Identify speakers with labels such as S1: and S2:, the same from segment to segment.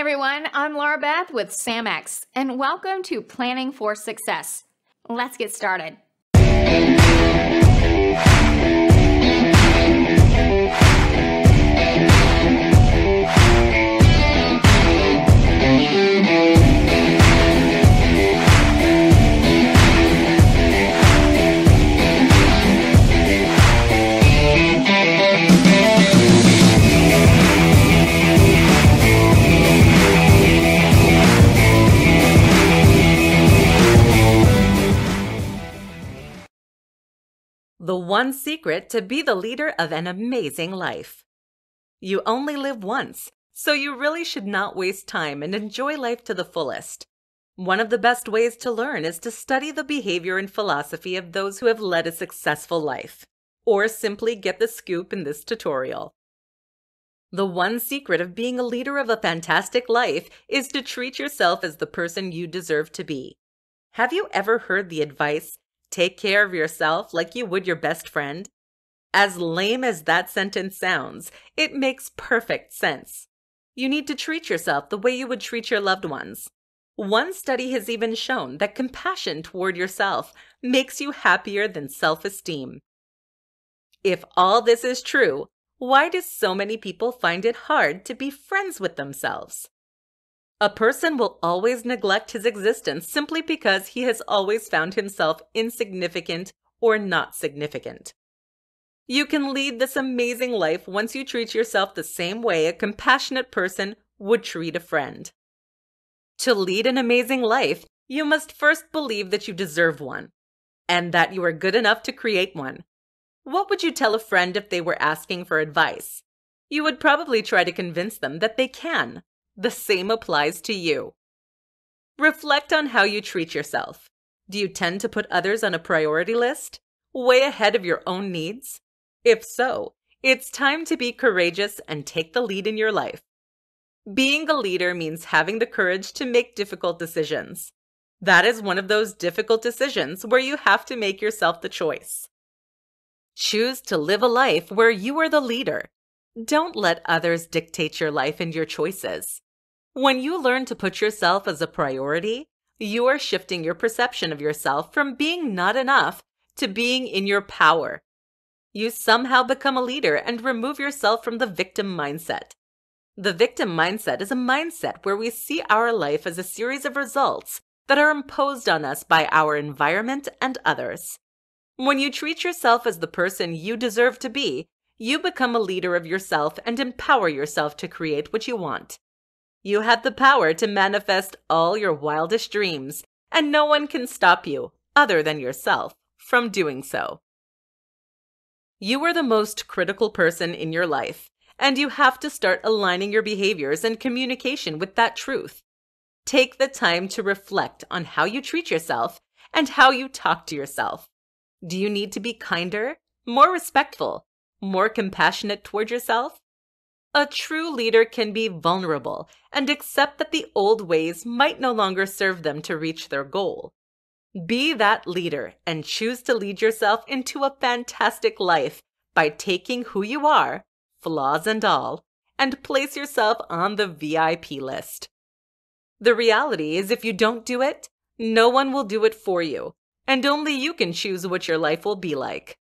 S1: everyone, I'm Laura Beth with SAMX, and welcome to Planning for Success. Let's get started. The one secret to be the leader of an amazing life. You only live once, so you really should not waste time and enjoy life to the fullest. One of the best ways to learn is to study the behavior and philosophy of those who have led a successful life, or simply get the scoop in this tutorial. The one secret of being a leader of a fantastic life is to treat yourself as the person you deserve to be. Have you ever heard the advice, take care of yourself like you would your best friend? As lame as that sentence sounds, it makes perfect sense. You need to treat yourself the way you would treat your loved ones. One study has even shown that compassion toward yourself makes you happier than self esteem. If all this is true, why do so many people find it hard to be friends with themselves? A person will always neglect his existence simply because he has always found himself insignificant or not significant. You can lead this amazing life once you treat yourself the same way a compassionate person would treat a friend. To lead an amazing life, you must first believe that you deserve one and that you are good enough to create one. What would you tell a friend if they were asking for advice? You would probably try to convince them that they can, the same applies to you. Reflect on how you treat yourself. Do you tend to put others on a priority list? Way ahead of your own needs? If so, it's time to be courageous and take the lead in your life. Being a leader means having the courage to make difficult decisions. That is one of those difficult decisions where you have to make yourself the choice. Choose to live a life where you are the leader don't let others dictate your life and your choices. When you learn to put yourself as a priority, you are shifting your perception of yourself from being not enough to being in your power. You somehow become a leader and remove yourself from the victim mindset. The victim mindset is a mindset where we see our life as a series of results that are imposed on us by our environment and others. When you treat yourself as the person you deserve to be, you become a leader of yourself and empower yourself to create what you want. You have the power to manifest all your wildest dreams, and no one can stop you, other than yourself, from doing so. You are the most critical person in your life, and you have to start aligning your behaviors and communication with that truth. Take the time to reflect on how you treat yourself and how you talk to yourself. Do you need to be kinder, more respectful, more compassionate toward yourself? A true leader can be vulnerable and accept that the old ways might no longer serve them to reach their goal. Be that leader and choose to lead yourself into a fantastic life by taking who you are, flaws and all, and place yourself on the VIP list. The reality is, if you don't do it, no one will do it for you, and only you can choose what your life will be like.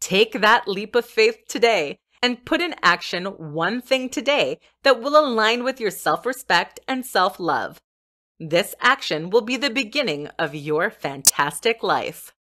S1: Take that leap of faith today and put in action one thing today that will align with your self respect and self love. This action will be the beginning of your fantastic life.